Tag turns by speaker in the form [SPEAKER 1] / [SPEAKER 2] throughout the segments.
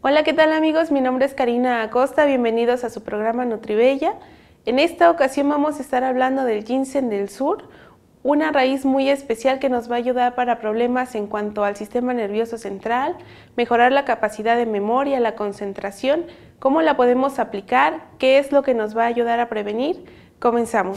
[SPEAKER 1] Hola, ¿qué tal amigos? Mi nombre es Karina Acosta, bienvenidos a su programa Nutribella. En esta ocasión vamos a estar hablando del ginseng del sur, una raíz muy especial que nos va a ayudar para problemas en cuanto al sistema nervioso central, mejorar la capacidad de memoria, la concentración, cómo la podemos aplicar, qué es lo que nos va a ayudar a prevenir. Comenzamos.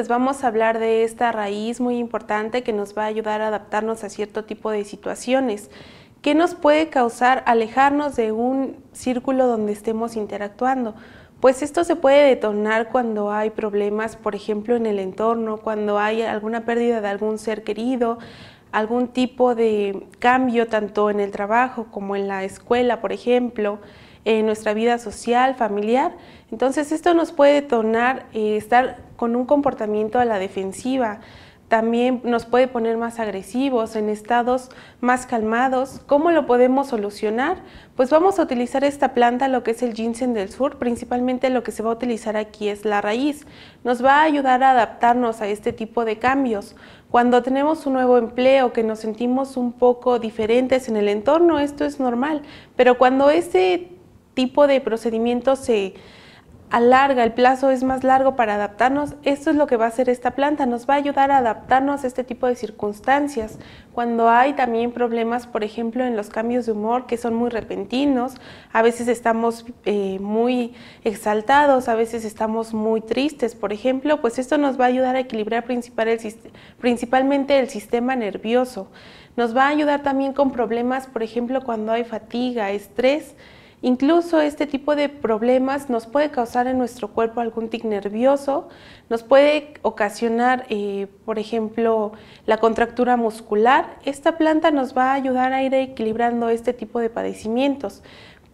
[SPEAKER 1] Pues vamos a hablar de esta raíz muy importante que nos va a ayudar a adaptarnos a cierto tipo de situaciones. ¿Qué nos puede causar alejarnos de un círculo donde estemos interactuando? Pues esto se puede detonar cuando hay problemas, por ejemplo, en el entorno, cuando hay alguna pérdida de algún ser querido, algún tipo de cambio tanto en el trabajo como en la escuela, por ejemplo, en nuestra vida social, familiar. Entonces esto nos puede detonar y eh, estar con un comportamiento a la defensiva. También nos puede poner más agresivos, en estados más calmados. ¿Cómo lo podemos solucionar? Pues vamos a utilizar esta planta, lo que es el ginseng del sur. Principalmente lo que se va a utilizar aquí es la raíz. Nos va a ayudar a adaptarnos a este tipo de cambios. Cuando tenemos un nuevo empleo, que nos sentimos un poco diferentes en el entorno, esto es normal. Pero cuando ese tipo de procedimiento se alarga, el plazo es más largo para adaptarnos, esto es lo que va a hacer esta planta, nos va a ayudar a adaptarnos a este tipo de circunstancias. Cuando hay también problemas, por ejemplo, en los cambios de humor que son muy repentinos, a veces estamos eh, muy exaltados, a veces estamos muy tristes, por ejemplo, pues esto nos va a ayudar a equilibrar principal el, principalmente el sistema nervioso. Nos va a ayudar también con problemas, por ejemplo, cuando hay fatiga, estrés, Incluso este tipo de problemas nos puede causar en nuestro cuerpo algún tic nervioso, nos puede ocasionar, eh, por ejemplo, la contractura muscular. Esta planta nos va a ayudar a ir equilibrando este tipo de padecimientos.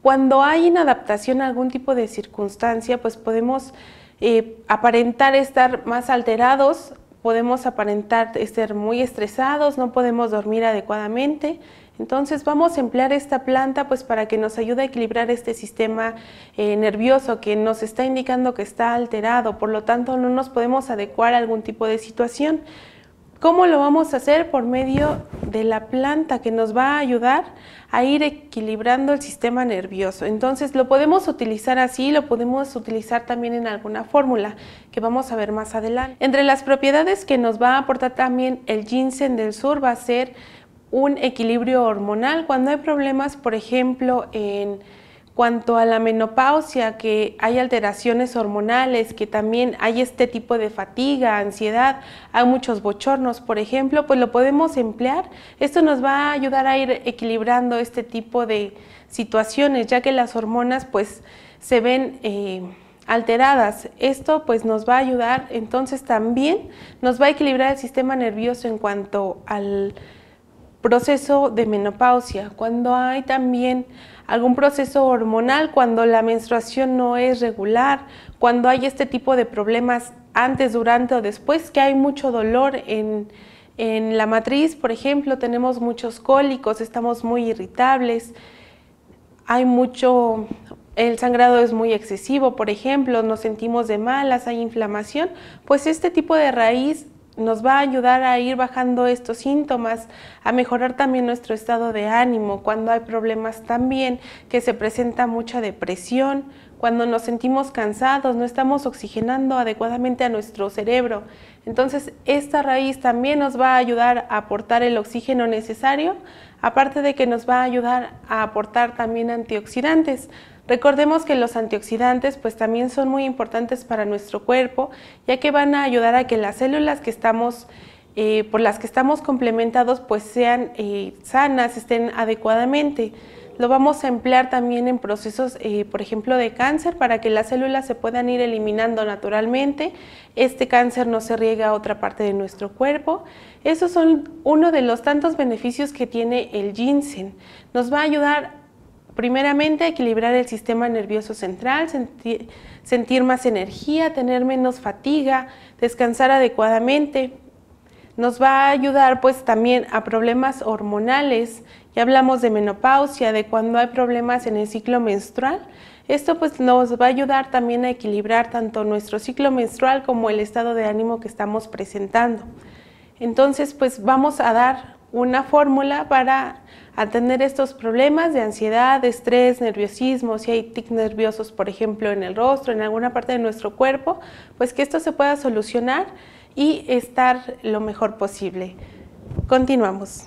[SPEAKER 1] Cuando hay inadaptación a algún tipo de circunstancia, pues podemos eh, aparentar estar más alterados, podemos aparentar estar muy estresados, no podemos dormir adecuadamente, entonces vamos a emplear esta planta pues para que nos ayude a equilibrar este sistema eh, nervioso que nos está indicando que está alterado, por lo tanto no nos podemos adecuar a algún tipo de situación. ¿Cómo lo vamos a hacer? Por medio de la planta que nos va a ayudar a ir equilibrando el sistema nervioso. Entonces lo podemos utilizar así, lo podemos utilizar también en alguna fórmula que vamos a ver más adelante. Entre las propiedades que nos va a aportar también el ginseng del sur va a ser un equilibrio hormonal. Cuando hay problemas, por ejemplo, en cuanto a la menopausia, que hay alteraciones hormonales, que también hay este tipo de fatiga, ansiedad, hay muchos bochornos, por ejemplo, pues lo podemos emplear. Esto nos va a ayudar a ir equilibrando este tipo de situaciones, ya que las hormonas pues se ven... Eh, alteradas. Esto pues nos va a ayudar, entonces también nos va a equilibrar el sistema nervioso en cuanto al proceso de menopausia, cuando hay también algún proceso hormonal, cuando la menstruación no es regular, cuando hay este tipo de problemas antes, durante o después, que hay mucho dolor en, en la matriz, por ejemplo, tenemos muchos cólicos, estamos muy irritables, hay mucho, el sangrado es muy excesivo, por ejemplo, nos sentimos de malas, hay inflamación, pues este tipo de raíz nos va a ayudar a ir bajando estos síntomas, a mejorar también nuestro estado de ánimo cuando hay problemas también que se presenta mucha depresión, cuando nos sentimos cansados, no estamos oxigenando adecuadamente a nuestro cerebro. Entonces, esta raíz también nos va a ayudar a aportar el oxígeno necesario, aparte de que nos va a ayudar a aportar también antioxidantes. Recordemos que los antioxidantes pues también son muy importantes para nuestro cuerpo, ya que van a ayudar a que las células que estamos eh, por las que estamos complementados pues sean eh, sanas, estén adecuadamente. Lo vamos a emplear también en procesos, eh, por ejemplo, de cáncer, para que las células se puedan ir eliminando naturalmente, este cáncer no se riega a otra parte de nuestro cuerpo. Esos son uno de los tantos beneficios que tiene el ginseng. Nos va a ayudar Primeramente, equilibrar el sistema nervioso central, sentir, más energía, tener menos fatiga, descansar adecuadamente. Nos va a ayudar pues también a problemas hormonales. Ya hablamos de menopausia, de cuando hay problemas en el ciclo menstrual. Esto pues nos va a ayudar también a equilibrar tanto nuestro ciclo menstrual como el estado de ánimo que estamos presentando. Entonces pues vamos a dar una fórmula para atender estos problemas de ansiedad, de estrés, nerviosismo, si hay tics nerviosos, por ejemplo, en el rostro, en alguna parte de nuestro cuerpo, pues que esto se pueda solucionar y estar lo mejor posible. Continuamos.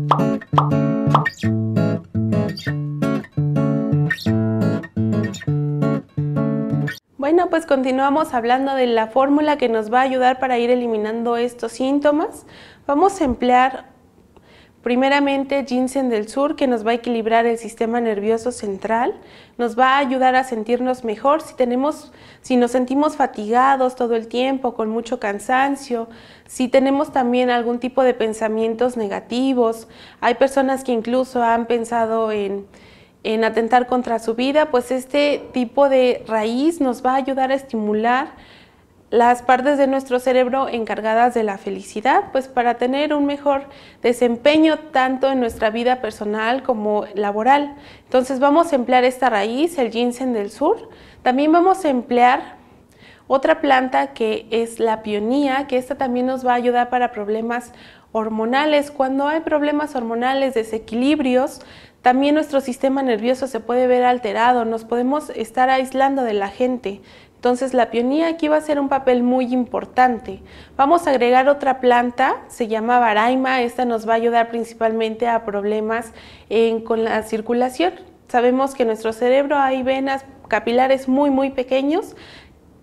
[SPEAKER 1] pues continuamos hablando de la fórmula que nos va a ayudar para ir eliminando estos síntomas. Vamos a emplear primeramente ginseng del sur que nos va a equilibrar el sistema nervioso central, nos va a ayudar a sentirnos mejor si tenemos si nos sentimos fatigados todo el tiempo, con mucho cansancio, si tenemos también algún tipo de pensamientos negativos. Hay personas que incluso han pensado en en atentar contra su vida, pues este tipo de raíz nos va a ayudar a estimular las partes de nuestro cerebro encargadas de la felicidad, pues para tener un mejor desempeño tanto en nuestra vida personal como laboral. Entonces vamos a emplear esta raíz, el ginseng del sur. También vamos a emplear otra planta que es la pionía, que esta también nos va a ayudar para problemas hormonales. Cuando hay problemas hormonales, desequilibrios, también nuestro sistema nervioso se puede ver alterado, nos podemos estar aislando de la gente. Entonces la pionía aquí va a ser un papel muy importante. Vamos a agregar otra planta, se llama baraima, esta nos va a ayudar principalmente a problemas con la circulación. Sabemos que en nuestro cerebro hay venas capilares muy muy pequeños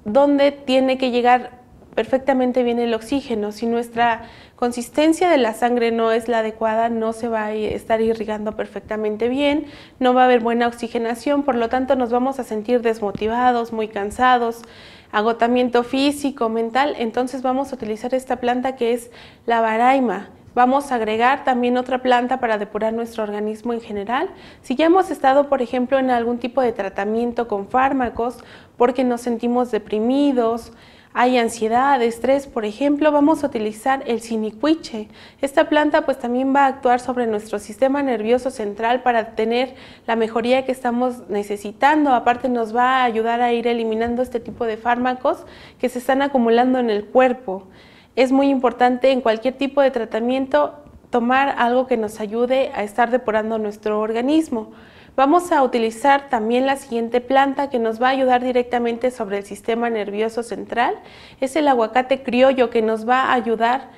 [SPEAKER 1] donde tiene que llegar perfectamente bien el oxígeno. Si nuestra consistencia de la sangre no es la adecuada, no se va a estar irrigando perfectamente bien, no va a haber buena oxigenación, por lo tanto nos vamos a sentir desmotivados, muy cansados, agotamiento físico, mental, entonces vamos a utilizar esta planta que es la baraima. Vamos a agregar también otra planta para depurar nuestro organismo en general. Si ya hemos estado, por ejemplo, en algún tipo de tratamiento con fármacos porque nos sentimos deprimidos, hay ansiedad, estrés, por ejemplo, vamos a utilizar el sinicuiche. Esta planta pues también va a actuar sobre nuestro sistema nervioso central para tener la mejoría que estamos necesitando. Aparte nos va a ayudar a ir eliminando este tipo de fármacos que se están acumulando en el cuerpo. Es muy importante en cualquier tipo de tratamiento tomar algo que nos ayude a estar depurando nuestro organismo. Vamos a utilizar también la siguiente planta que nos va a ayudar directamente sobre el sistema nervioso central. Es el aguacate criollo que nos va a ayudar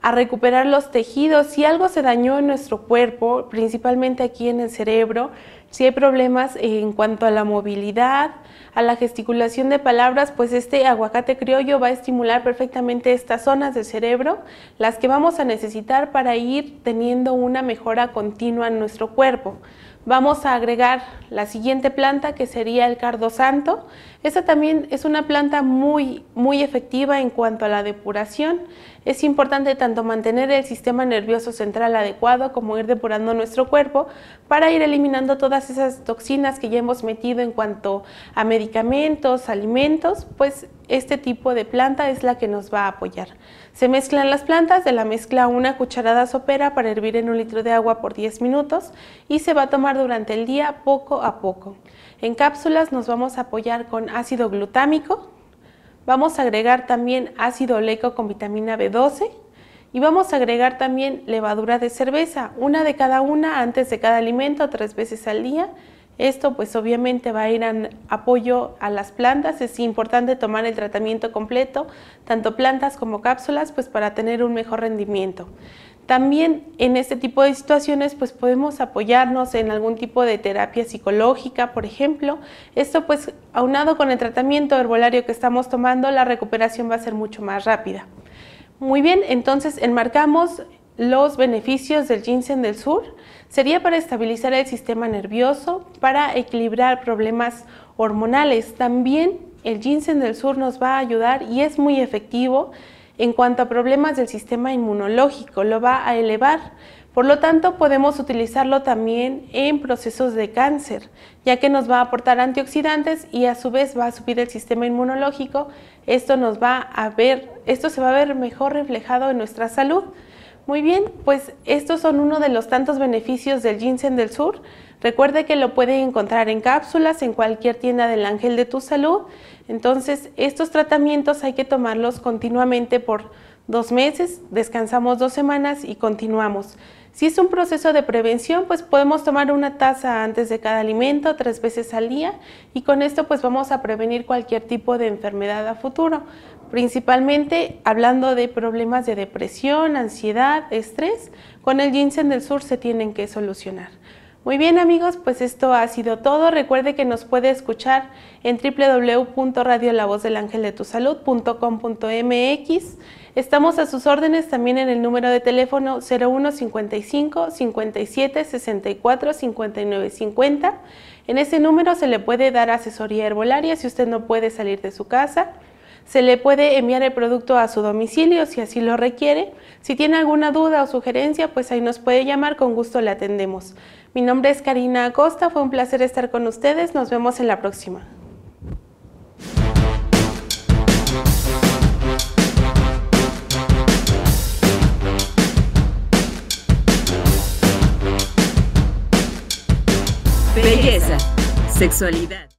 [SPEAKER 1] a recuperar los tejidos. Si algo se dañó en nuestro cuerpo, principalmente aquí en el cerebro, si hay problemas en cuanto a la movilidad, a la gesticulación de palabras, pues este aguacate criollo va a estimular perfectamente estas zonas del cerebro, las que vamos a necesitar para ir teniendo una mejora continua en nuestro cuerpo. Vamos a agregar la siguiente planta que sería el cardo santo. Esta también es una planta muy, muy efectiva en cuanto a la depuración. Es importante tanto mantener el sistema nervioso central adecuado como ir depurando nuestro cuerpo para ir eliminando todas esas toxinas que ya hemos metido en cuanto a medicamentos, alimentos, pues este tipo de planta es la que nos va a apoyar. Se mezclan las plantas, de la mezcla una cucharada sopera para hervir en un litro de agua por 10 minutos y se va a tomar durante el día poco a poco. En cápsulas nos vamos a apoyar con ácido glutámico, vamos a agregar también ácido oleico con vitamina B12, y vamos a agregar también levadura de cerveza, una de cada una antes de cada alimento, tres veces al día. Esto pues obviamente va a ir en apoyo a las plantas, es importante tomar el tratamiento completo, tanto plantas como cápsulas, pues para tener un mejor rendimiento. También en este tipo de situaciones pues podemos apoyarnos en algún tipo de terapia psicológica, por ejemplo. Esto pues aunado con el tratamiento herbolario que estamos tomando, la recuperación va a ser mucho más rápida. Muy bien, entonces enmarcamos los beneficios del ginseng del sur. Sería para estabilizar el sistema nervioso, para equilibrar problemas hormonales. También el ginseng del sur nos va a ayudar y es muy efectivo en cuanto a problemas del sistema inmunológico, lo va a elevar por lo tanto, podemos utilizarlo también en procesos de cáncer, ya que nos va a aportar antioxidantes y a su vez va a subir el sistema inmunológico. Esto nos va a ver, esto se va a ver mejor reflejado en nuestra salud. Muy bien, pues estos son uno de los tantos beneficios del ginseng del sur. Recuerde que lo puede encontrar en cápsulas en cualquier tienda del Ángel de tu Salud. Entonces, estos tratamientos hay que tomarlos continuamente por dos meses, descansamos dos semanas y continuamos. Si es un proceso de prevención, pues podemos tomar una taza antes de cada alimento, tres veces al día, y con esto pues vamos a prevenir cualquier tipo de enfermedad a futuro, principalmente hablando de problemas de depresión, ansiedad, estrés, con el ginseng del sur se tienen que solucionar. Muy bien amigos, pues esto ha sido todo. Recuerde que nos puede escuchar en www.radiolavosdelangeldetusalud.com.mx Estamos a sus órdenes también en el número de teléfono 0155 57 64 59 50. En ese número se le puede dar asesoría herbolaria si usted no puede salir de su casa. Se le puede enviar el producto a su domicilio si así lo requiere. Si tiene alguna duda o sugerencia, pues ahí nos puede llamar, con gusto le atendemos. Mi nombre es Karina Acosta, fue un placer estar con ustedes, nos vemos en la próxima. Belleza, sexualidad.